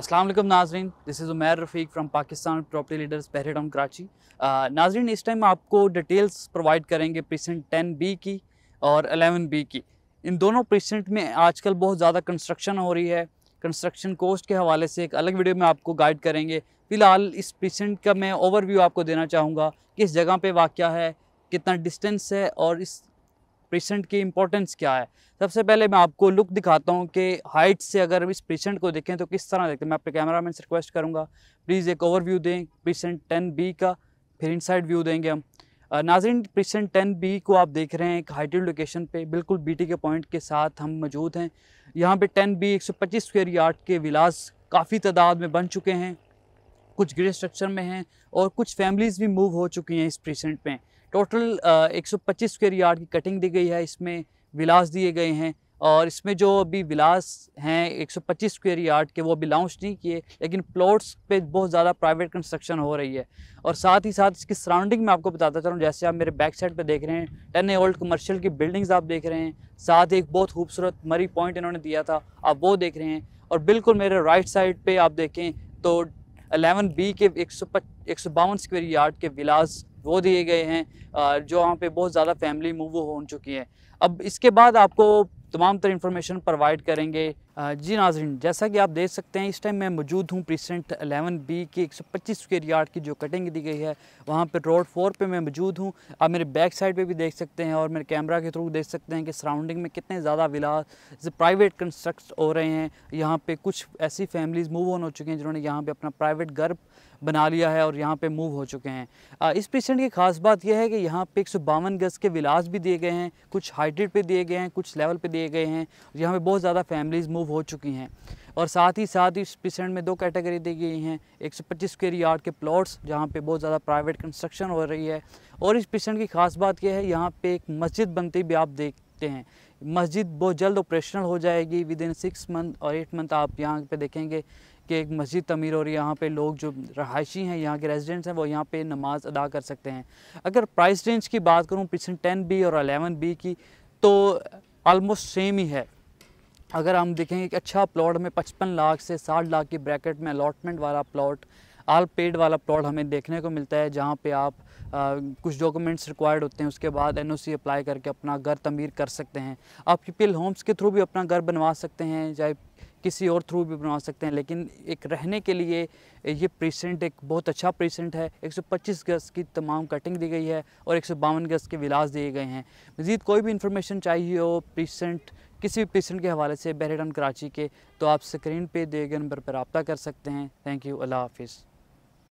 असलम नाजरीन this is Umair Rafiq from Pakistan property leaders पहरे कराची नाजरीन इस टाइम आपको डिटेल्स प्रोवाइड करेंगे प्रीसेंट टेन बी की और अलेवन बी की इन दोनों प्रीसेंट में आजकल बहुत ज़्यादा कंस्ट्रक्शन हो रही है कंस्ट्रक्शन कोस्ट के हवाले से एक अलग वीडियो में आपको गाइड करेंगे फ़िलहाल इस प्रीसेंट का मैं ओवरव्यू आपको देना चाहूँगा किस जगह पर वाक़ है कितना डिस्टेंस है और इस पेशेंट की इंपॉर्टेंस क्या है सबसे पहले मैं आपको लुक दिखाता हूँ कि हाइट से अगर इस पेशेंट को देखें तो किस तरह देखते हैं मैं अपने कैमरा मैन से रिक्वेस्ट करूँगा प्लीज़ एक ओवरव्यू दें पेशेंट टेन बी का फिर इनसाइड व्यू देंगे हम नाजरीन पेशेंट टेन बी को आप देख रहे हैं एक हाइटेड लोकेशन पे बिल्कुल टी के पॉइंट के साथ हम मौजूद हैं यहाँ पे टेन बी एक सौ पच्चीस स्क्वेयर यार्ड के विलास काफ़ी तादाद में बन चुके हैं कुछ ग्रे स्ट्रक्चर में हैं और कुछ फैमिलीज़ भी मूव हो चुकी हैं इस पेशेंट में टोटल एक सौ पच्चीस स्क्वेयर यार्ड की कटिंग दी गई है इसमें विलास दिए गए हैं और इसमें जो अभी विलास हैं 125 स्क्वायर यार्ड के वो अभी लॉन्च नहीं किए लेकिन प्लॉट्स पे बहुत ज़्यादा प्राइवेट कंस्ट्रक्शन हो रही है और साथ ही साथ इसकी सराउंडिंग में आपको बताता चलूँ जैसे आप मेरे बैक साइड पे देख रहे हैं टेन ए ओल्ड कमर्शियल की बिल्डिंग्स आप देख रहे हैं साथ एक बहुत खूबसूरत मरी पॉइंट इन्होंने दिया था आप वो देख रहे हैं और बिल्कुल मेरे राइट साइड पर आप देखें तो अलेवन बी के एक सौ स्क्वायर यार्ड के विलास वो दिए गए हैं जो वहाँ पे बहुत ज़्यादा फैमिली मूव हो चुकी है अब इसके बाद आपको तमाम तरह इन्फॉर्मेशन प्रोवाइड करेंगे जी नाजरन जैसा कि आप देख सकते हैं इस टाइम मैं मौजूद हूँ प्रीसेंट एलेवन बी की एक सौ पच्चीस स्क्र यार्ड की जो कटिंग दी गई है वहाँ पर रोड फोर पे मैं मौजूद हूँ आप मेरे बैक साइड पे भी देख सकते हैं और मेरे कैमरा के थ्रू देख सकते हैं कि सराउंडिंग में कितने ज़्यादा विलास प्राइवेट कंस्ट्रक्ट हो रहे हैं यहाँ पर कुछ ऐसी फैमिलीज़ मूव ऑन हो चुकी हैं जिन्होंने यहाँ पर अपना प्राइवेट घर बना लिया है और यहाँ पर मूव हो चुके हैं इस प्रीसेंट की खास बात यह है कि यहाँ पर एक सौ बावन गज़ के विलास भी दिए गए हैं कुछ हाइड्रेड पर दिए गए हैं कुछ लेवल पर दिए गए हैं यहाँ पर बहुत ज़्यादा फैमिलीज़ मूव हो चुकी हैं और साथ ही साथ इस पिसेंट में दो कैटेगरी दी गई हैं 125 स्क्वेयर यार्ड के प्लॉट्स जहाँ पे बहुत ज़्यादा प्राइवेट कंस्ट्रक्शन हो रही है और इस पिसेंट की खास बात यह है यहाँ पे एक मस्जिद बनती भी आप देखते हैं मस्जिद बहुत जल्द ऑपरेशनल हो जाएगी विद इन सिक्स मंथ और एट मंथ आप यहाँ पर देखेंगे कि एक मस्जिद तमीर और यहाँ पे लोग जो रहायशी हैं यहाँ के रेजिडेंट्स हैं वो यहाँ पे नमाज़ अदा कर सकते हैं अगर प्राइस रेंज की बात करूँ पिछन टेन बी और अलेवन बी की तो आलमोस्ट सेम ही है अगर हम देखेंगे कि अच्छा प्लॉट हमें पचपन लाख से साठ लाख की ब्रैकेट में अलॉटमेंट वाला प्लॉट आल पेड वाला प्लॉट हमें देखने को मिलता है जहाँ पे आप आ, कुछ डॉक्यूमेंट्स रिक्वायर्ड होते हैं उसके बाद एनओसी अप्लाई करके अपना घर तमीर कर सकते हैं आप पी होम्स के थ्रू भी अपना घर बनवा सकते हैं चाहे किसी और थ्रू भी बनवा सकते हैं लेकिन एक रहने के लिए ये प्रीसेंट एक बहुत अच्छा प्रीसेंट है 125 गज की तमाम कटिंग दी गई है और एक गज के विलास दिए गए हैं मज़ीद कोई भी इंफॉर्मेशन चाहिए हो प्रीसेंट किसी भी प्रीसेंट के हवाले से बहरेडन कराची के तो आप स्क्रीन पे दिए गए नंबर पर रबता कर सकते हैं थैंक यू अल्लाह हाफिज़